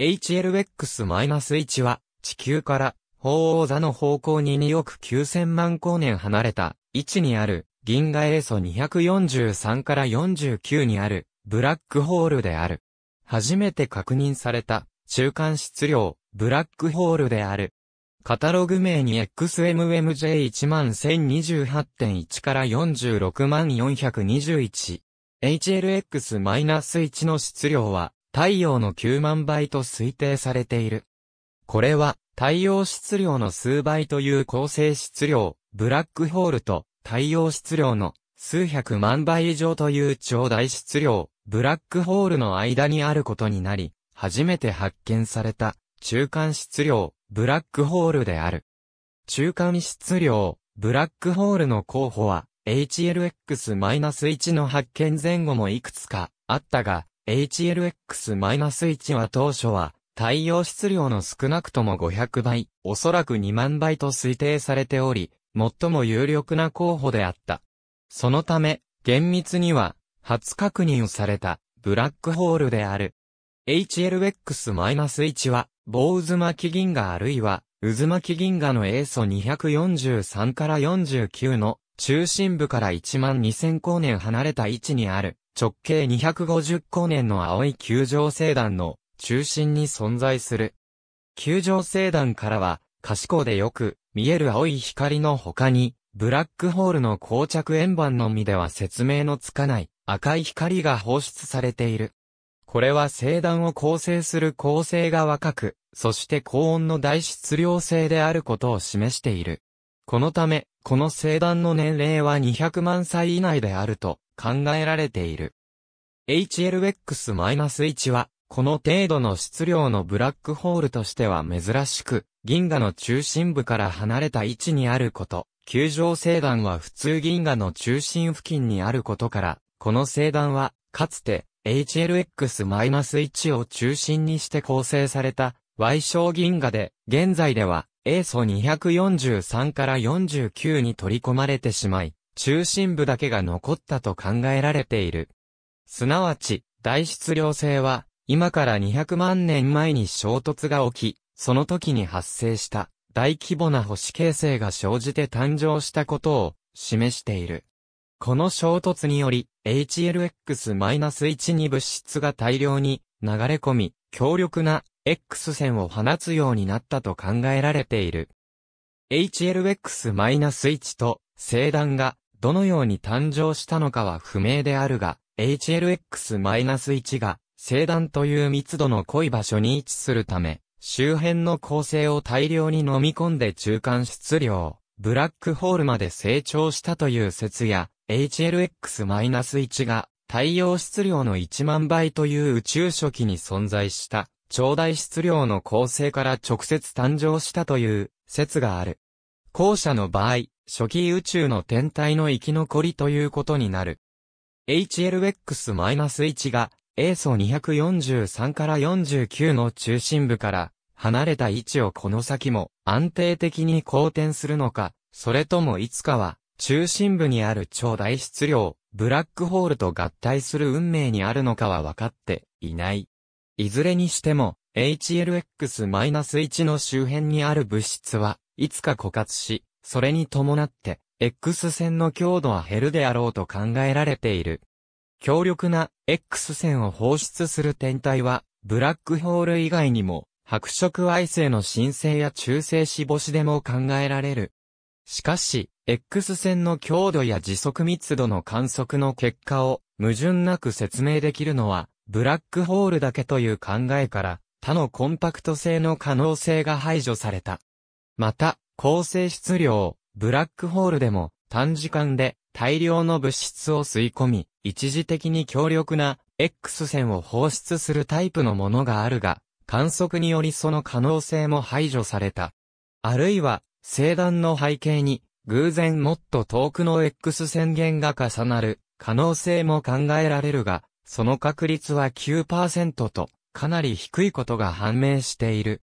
HLX-1 は、地球から、鳳凰座の方向に2億9000万光年離れた、位置にある、銀河栄素243から49にある、ブラックホールである。初めて確認された、中間質量、ブラックホールである。カタログ名に XMMJ11028.1 から46421。HLX-1 の質量は、太陽の9万倍と推定されている。これは太陽質量の数倍という構成質量、ブラックホールと太陽質量の数百万倍以上という超大質量、ブラックホールの間にあることになり、初めて発見された中間質量、ブラックホールである。中間質量、ブラックホールの候補は HLX-1 の発見前後もいくつかあったが、HLX-1 は当初は、太陽質量の少なくとも500倍、おそらく2万倍と推定されており、最も有力な候補であった。そのため、厳密には、初確認された、ブラックホールである。HLX-1 は、ウ渦巻銀河あるいは、渦巻き銀河の英素243から49の中心部から1万2000光年離れた位置にある直径250光年の青い球状星団の中心に存在する。球状星団からは、可視光でよく見える青い光の他に、ブラックホールの膠着円盤のみでは説明のつかない赤い光が放出されている。これは星団を構成する構成が若く、そして高温の大質量性であることを示している。このため、この星団の年齢は200万歳以内であると考えられている。HLX-1 は、この程度の質量のブラックホールとしては珍しく、銀河の中心部から離れた位置にあること、球状星団は普通銀河の中心付近にあることから、この星団は、かつて、HLX-1 を中心にして構成された、Y 小銀河で、現在では、A 素243から49に取り込まれてしまい、中心部だけが残ったと考えられている。すなわち、大質量性は、今から200万年前に衝突が起き、その時に発生した大規模な星形成が生じて誕生したことを示している。この衝突により、HLX-1 に物質が大量に流れ込み、強力な X 線を放つようになったと考えられている。HLX-1 と星団がどのように誕生したのかは不明であるが、HLX-1 が、星団という密度の濃い場所に位置するため、周辺の構成を大量に飲み込んで中間質量、ブラックホールまで成長したという説や、HLX-1 が太陽質量の1万倍という宇宙初期に存在した、超大質量の構成から直接誕生したという説がある。後者の場合、初期宇宙の天体の生き残りということになる。HLX-1 が、A 素243から49の中心部から離れた位置をこの先も安定的に好転するのか、それともいつかは中心部にある超大質量、ブラックホールと合体する運命にあるのかは分かっていない。いずれにしても HLX-1 の周辺にある物質はいつか枯渇し、それに伴って、X 線の強度は減るであろうと考えられている。強力な X 線を放出する天体は、ブラックホール以外にも、白色矮星の新星や中性子星でも考えられる。しかし、X 線の強度や時速密度の観測の結果を矛盾なく説明できるのは、ブラックホールだけという考えから、他のコンパクト性の可能性が排除された。また、高性質量、ブラックホールでも短時間で大量の物質を吸い込み、一時的に強力な X 線を放出するタイプのものがあるが、観測によりその可能性も排除された。あるいは、星団の背景に、偶然もっと遠くの X 線源が重なる可能性も考えられるが、その確率は9%と、かなり低いことが判明している。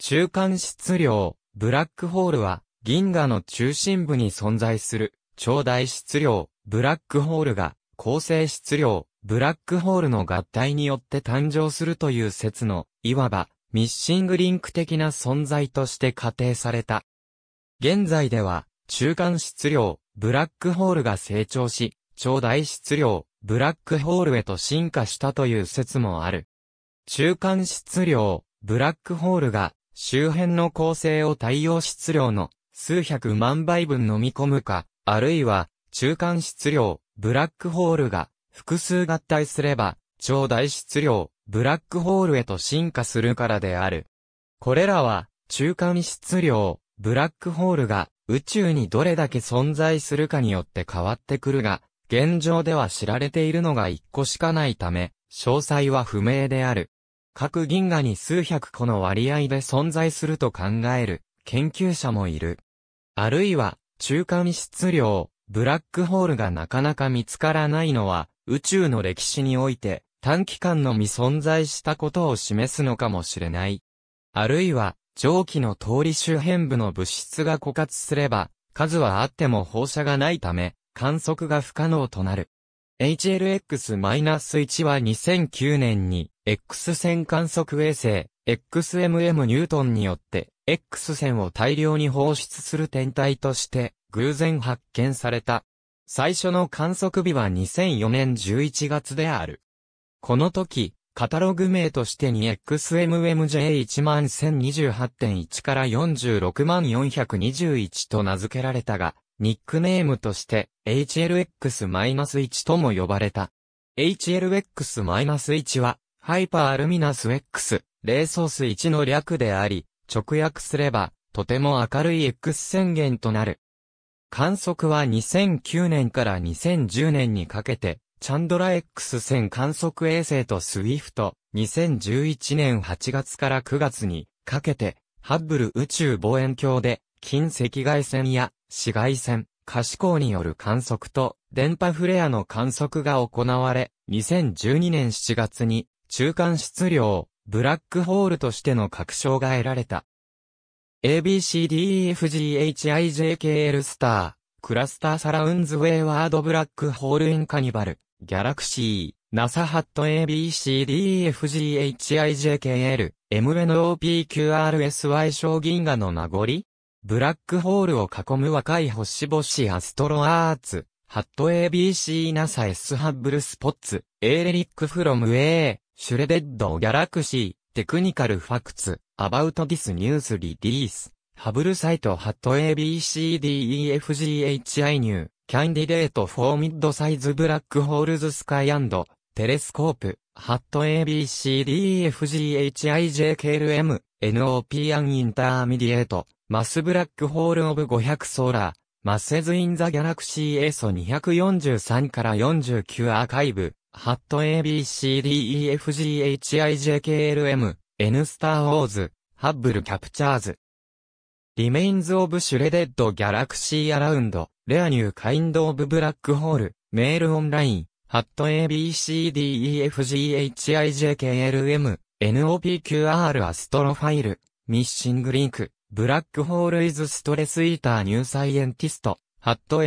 中間質量、ブラックホールは、銀河の中心部に存在する、超大質量、ブラックホールが、構成質量、ブラックホールの合体によって誕生するという説の、いわば、ミッシングリンク的な存在として仮定された。現在では、中間質量、ブラックホールが成長し、超大質量、ブラックホールへと進化したという説もある。中間質量、ブラックホールが周辺の構成を太陽質量の数百万倍分飲み込むか、あるいは中間質量、ブラックホールが複数合体すれば、超大質量、ブラックホールへと進化するからである。これらは中間質量、ブラックホールが宇宙にどれだけ存在するかによって変わってくるが、現状では知られているのが一個しかないため、詳細は不明である。各銀河に数百個の割合で存在すると考える研究者もいる。あるいは、中間質量、ブラックホールがなかなか見つからないのは、宇宙の歴史において、短期間のみ存在したことを示すのかもしれない。あるいは、蒸気の通り周辺部の物質が枯渇すれば、数はあっても放射がないため、観測が不可能となる。HLX-1 は2009年に X 線観測衛星 XMM ニュートンによって X 線を大量に放出する天体として偶然発見された。最初の観測日は2004年11月である。この時、カタログ名としてに XMMJ11028.1 から46421と名付けられたが、ニックネームとして HLX-1 とも呼ばれた。HLX-1 はハイパーアルミナス X、冷ソース1の略であり、直訳すれば、とても明るい X 宣言となる。観測は2009年から2010年にかけて、チャンドラ X 線観測衛星とスウィフト、2011年8月から9月にかけて、ハッブル宇宙望遠鏡で、近赤外線や紫外線、可視光による観測と、電波フレアの観測が行われ、2012年7月に、中間質量、ブラックホールとしての確証が得られた。ABCDEFGHIJKL スター、クラスターサラウンズウェイワードブラックホールインカニバル、ギャラクシー、NASA ハット ABCDEFGHIJKL、MNOPQRSY 小銀河の名残ブラックホールを囲む若い星々アストロアーツ、ハット ABC ナサ S ハッブルスポッツ、エーレリックフロム A、シュレデッドギャラクシー、テクニカルファクツ、アバウトディスニュースリリース、ハブルサイトハット ABCDEFGHI ニュー、キャンディデートフォーミッドサイズブラックホールズスカイテレスコープ、ハット ABCDEFGHIJKLM、NOP アンインターミディエート、マスブラックホールオブ500ソーラー、マセズ・イン・ザ・ギャラクシー・エーソ243から49アーカイブ、ハット ABCDEFGHIJKLM、N スター・ウォーズ、ハッブル・キャプチャーズ。リメインズ・オブ・シュレデッド・ギャラクシー・アラウンド、レアニュー・カインド・オブ・ブラックホール、メール・オンライン、ハット ABCDEFGHIJKLM、NOPQR アストロファイル、ミッシングリンク。ブラックホールイズストレスイーターニューサイエンティスト、ハット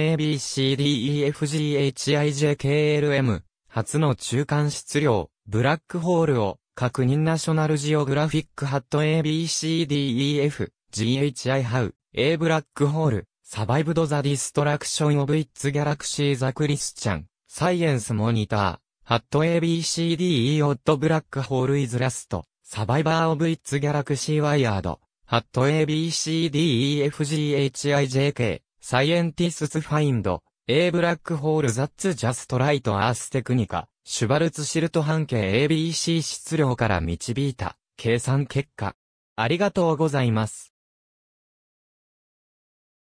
ABCDEFGHIJKLM、初の中間質量、ブラックホールを、確認ナショナルジオグラフィックハット ABCDEF、GHI ハウ、A ブラックホール、サバイブドザディストラクションオブイッツギャラクシーザクリスチャン、サイエンスモニター、ハット ABCDE オットブラックホールイズラスト、サバイバーオブイッツギャラクシーワイヤード、ハット ABCDEFGHIJK サイエンティスツファインド A ブラックホールザッツジャストライトアーステクニカシュバルツシルト半径 ABC 質量から導いた計算結果ありがとうございます